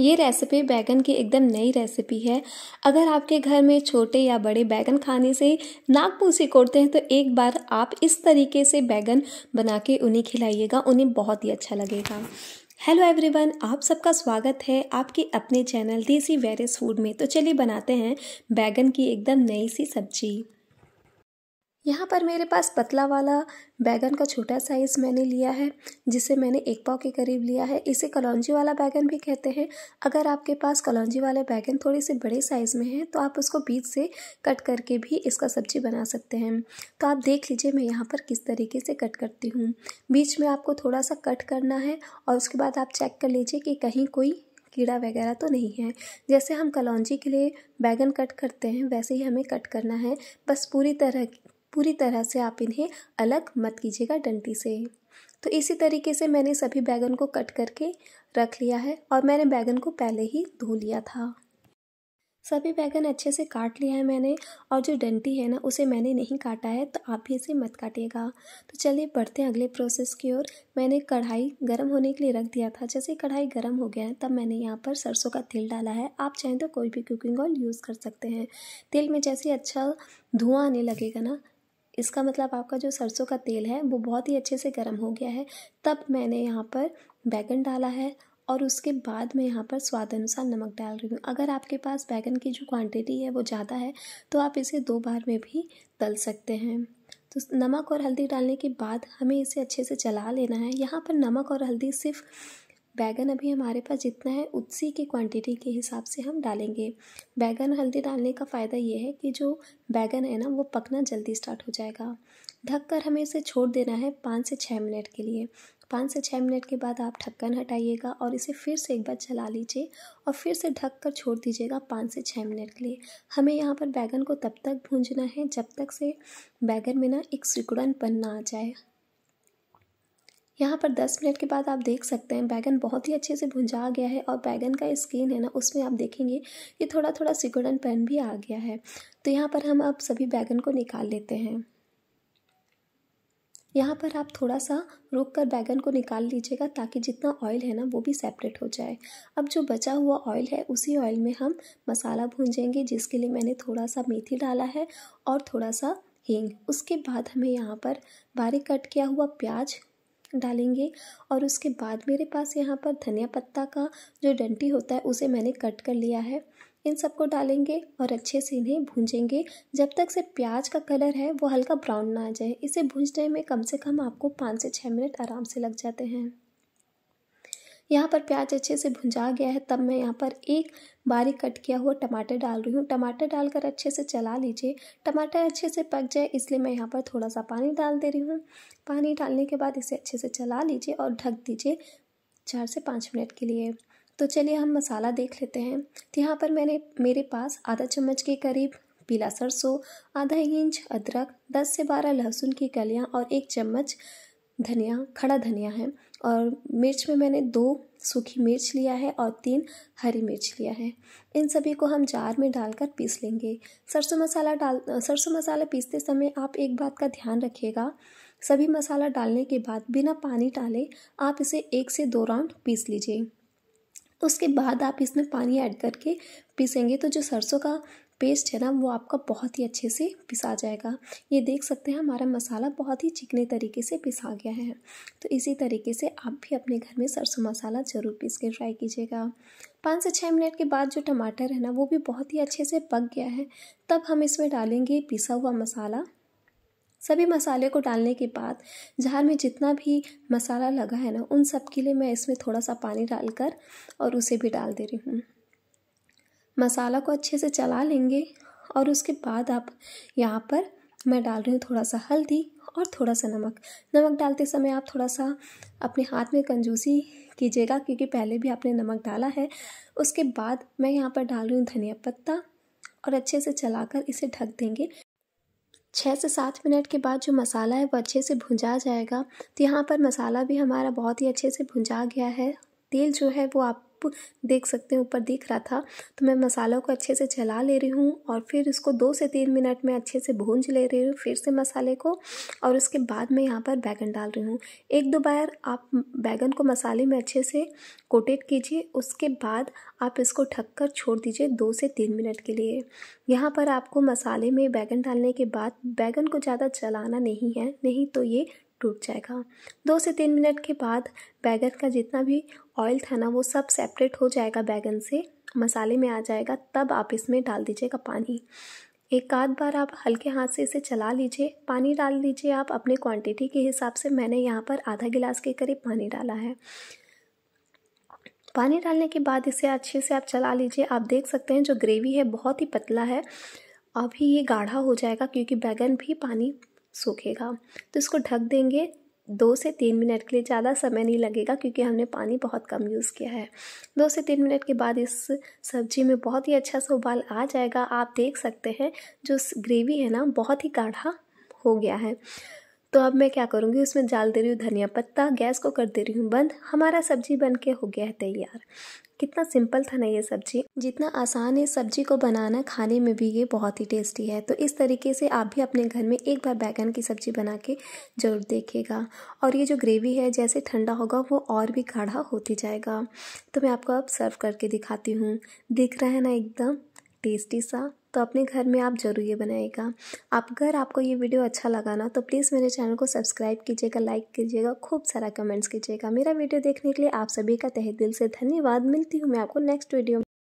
ये रेसिपी बैगन की एकदम नई रेसिपी है अगर आपके घर में छोटे या बड़े बैगन खाने से पूसी कोड़ते हैं तो एक बार आप इस तरीके से बैगन बना के उन्हें खिलाइएगा उन्हें बहुत ही अच्छा लगेगा हेलो एवरीवन आप सबका स्वागत है आपके अपने चैनल देसी वेरियस फूड में तो चलिए बनाते हैं बैगन की एकदम नई सी सब्जी यहाँ पर मेरे पास पतला वाला बैगन का छोटा साइज़ मैंने लिया है जिसे मैंने एक पाव के करीब लिया है इसे कलौजी वाला बैगन भी कहते हैं अगर आपके पास कलौजी वाले बैगन थोड़े से बड़े साइज़ में है तो आप उसको बीच से कट करके भी इसका सब्जी बना सकते हैं तो आप देख लीजिए मैं यहाँ पर किस तरीके से कट करती हूँ बीच में आपको थोड़ा सा कट करना है और उसके बाद आप चेक कर लीजिए कि कहीं कोई कीड़ा वगैरह तो नहीं है जैसे हम कलौजी के लिए बैगन कट करते हैं वैसे ही हमें कट करना है बस पूरी तरह पूरी तरह से आप इन्हें अलग मत कीजिएगा डंटी से तो इसी तरीके से मैंने सभी बैगन को कट करके रख लिया है और मैंने बैगन को पहले ही धो लिया था सभी बैगन अच्छे से काट लिया है मैंने और जो डंटी है ना उसे मैंने नहीं काटा है तो आप भी इसे मत काटिएगा तो चलिए बढ़ते हैं अगले प्रोसेस की ओर मैंने कढ़ाई गर्म होने के लिए रख दिया था जैसे कढ़ाई गर्म हो गया है तब मैंने यहाँ पर सरसों का तेल डाला है आप चाहें तो कोई भी कुकिंग ऑयल यूज़ कर सकते हैं तेल में जैसे अच्छा धुआँ आने लगेगा ना इसका मतलब आपका जो सरसों का तेल है वो बहुत ही अच्छे से गर्म हो गया है तब मैंने यहाँ पर बैगन डाला है और उसके बाद मैं यहाँ पर स्वाद अनुसार नमक डाल रही हूँ अगर आपके पास बैगन की जो क्वांटिटी है वो ज़्यादा है तो आप इसे दो बार में भी तल सकते हैं तो नमक और हल्दी डालने के बाद हमें इसे अच्छे से चला लेना है यहाँ पर नमक और हल्दी सिर्फ बैगन अभी हमारे पास जितना है उसी की क्वांटिटी के हिसाब से हम डालेंगे बैगन हल्दी डालने का फ़ायदा ये है कि जो बैगन है ना वो पकना जल्दी स्टार्ट हो जाएगा ढक कर हमें इसे छोड़ देना है पाँच से छः मिनट के लिए पाँच से छः मिनट के बाद आप ढक्कन हटाइएगा और इसे फिर से एक बार चला लीजिए और फिर से ढक कर छोड़ दीजिएगा पाँच से छः मिनट के लिए हमें यहाँ पर बैगन को तब तक भूंजना है जब तक से बैगन में ना एक सिकुड़न पन ना आ जाए यहाँ पर 10 मिनट के बाद आप देख सकते हैं बैगन बहुत ही अच्छे से भुंजा गया है और बैगन का स्किन है ना उसमें आप देखेंगे कि थोड़ा थोड़ा सिकुड़न पेन भी आ गया है तो यहाँ पर हम अब सभी बैगन को निकाल लेते हैं यहाँ पर आप थोड़ा सा रोक कर बैगन को निकाल लीजिएगा ताकि जितना ऑयल है ना वो भी सेपरेट हो जाए अब जो बचा हुआ ऑयल है उसी ऑयल में हम मसाला भूंजेंगे जिसके लिए मैंने थोड़ा सा मेथी डाला है और थोड़ा सा हींग उसके बाद हमें यहाँ पर बारीक कट किया हुआ प्याज डालेंगे और उसके बाद मेरे पास यहाँ पर धनिया पत्ता का जो डंटी होता है उसे मैंने कट कर लिया है इन सबको डालेंगे और अच्छे से इन्हें भूंजेंगे जब तक से प्याज का कलर है वो हल्का ब्राउन ना आ जाए इसे भूंजने में कम से कम आपको पाँच से छः मिनट आराम से लग जाते हैं यहाँ पर प्याज अच्छे से भुंजा गया है तब मैं यहाँ पर एक बारीक कट किया हुआ टमाटर डाल रही हूँ टमाटर डालकर अच्छे से चला लीजिए टमाटर अच्छे से पक जाए इसलिए मैं यहाँ पर थोड़ा सा पानी डाल दे रही हूँ पानी डालने के बाद इसे अच्छे से चला लीजिए और ढक दीजिए चार से पाँच मिनट के लिए तो चलिए हम मसाला देख लेते हैं तो यहाँ पर मैंने मेरे पास आधा चम्मच के करीब पीला सरसों आधा इंच अदरक दस से बारह लहसुन की कलियाँ और एक चम्मच धनिया खड़ा धनिया है और मिर्च में मैंने दो सूखी मिर्च लिया है और तीन हरी मिर्च लिया है इन सभी को हम जार में डालकर पीस लेंगे सरसों मसाला डाल सरसों मसाला पीसते समय आप एक बात का ध्यान रखिएगा सभी मसाला डालने के बाद बिना पानी डाले आप इसे एक से दो राउंड पीस लीजिए उसके बाद आप इसमें पानी ऐड करके पीसेंगे तो जो सरसों का पेस्ट है ना वो आपका बहुत ही अच्छे से पिसा जाएगा ये देख सकते हैं हमारा मसाला बहुत ही चिकने तरीके से पिसा गया है तो इसी तरीके से आप भी अपने घर में सरसों मसाला ज़रूर पीस के फ्राई कीजिएगा पाँच से छः मिनट के बाद जो टमाटर है ना वो भी बहुत ही अच्छे से पक गया है तब हम इसमें डालेंगे पिसा हुआ मसाला सभी मसाले को डालने के बाद जार में जितना भी मसाला लगा है ना उन सब के लिए मैं इसमें थोड़ा सा पानी डालकर और उसे भी डाल दे रही हूँ मसाला को अच्छे से चला लेंगे और उसके बाद आप यहाँ पर मैं डाल रही हूँ थोड़ा सा हल्दी और थोड़ा सा नमक नमक डालते समय आप थोड़ा सा अपने हाथ में कंजूसी कीजिएगा क्योंकि पहले भी आपने नमक डाला है उसके बाद मैं यहाँ पर डाल रही हूँ धनिया पत्ता और अच्छे से चलाकर इसे ढक देंगे छः से सात मिनट के बाद जो मसाला है वो अच्छे से भुंजा जाएगा तो यहाँ पर मसाला भी हमारा बहुत ही अच्छे से भुंजा गया है तेल जो है वो आप आप देख सकते हैं ऊपर दिख रहा था तो मैं मसालों को अच्छे से चला ले रही हूँ और फिर इसको दो से तीन मिनट में अच्छे से भूंज ले रही हूँ फिर से मसाले को और उसके बाद मैं यहाँ पर बैगन डाल रही हूँ एक दो बार आप बैगन को मसाले में अच्छे से कोटेड कीजिए उसके बाद आप इसको ढक कर छोड़ दीजिए दो से तीन मिनट के लिए यहाँ पर आपको मसाले में बैगन डालने के बाद बैगन को ज़्यादा चलाना नहीं है नहीं तो ये टूट जाएगा दो से तीन मिनट के बाद बैगन का जितना भी ऑयल था ना वो सब सेपरेट हो जाएगा बैगन से मसाले में आ जाएगा तब आप इसमें डाल दीजिएगा पानी एक आध बार आप हल्के हाथ से इसे चला लीजिए पानी डाल दीजिए आप अपने क्वांटिटी के हिसाब से मैंने यहाँ पर आधा गिलास के करीब पानी डाला है पानी डालने के बाद इसे अच्छे से आप चला लीजिए आप देख सकते हैं जो ग्रेवी है बहुत ही पतला है अभी ये गाढ़ा हो जाएगा क्योंकि बैगन भी पानी सूखेगा तो इसको ढक देंगे दो से तीन मिनट के लिए ज़्यादा समय नहीं लगेगा क्योंकि हमने पानी बहुत कम यूज़ किया है दो से तीन मिनट के बाद इस सब्जी में बहुत ही अच्छा सा उबाल आ जाएगा आप देख सकते हैं जो ग्रेवी है ना बहुत ही गाढ़ा हो गया है तो अब मैं क्या करूँगी उसमें डाल दे रही हूँ धनिया पत्ता गैस को कर दे रही हूँ बंद हमारा सब्जी बन के हो गया है तैयार कितना सिंपल था ना ये सब्जी जितना आसान है सब्जी को बनाना खाने में भी ये बहुत ही टेस्टी है तो इस तरीके से आप भी अपने घर में एक बार बैगन की सब्जी बना के ज़रूर देखिएगा और ये जो ग्रेवी है जैसे ठंडा होगा वो और भी गाढ़ा होती जाएगा तो मैं आपको अब सर्व करके दिखाती हूँ दिख रहा है ना एकदम टेस्टी सा तो अपने घर में आप ज़रूर ये बनाएगा आप अगर आपको ये वीडियो अच्छा लगा ना तो प्लीज़ मेरे चैनल को सब्सक्राइब कीजिएगा लाइक कीजिएगा खूब सारा कमेंट्स कीजिएगा मेरा वीडियो देखने के लिए आप सभी का तहे दिल से धन्यवाद मिलती हूँ मैं आपको नेक्स्ट वीडियो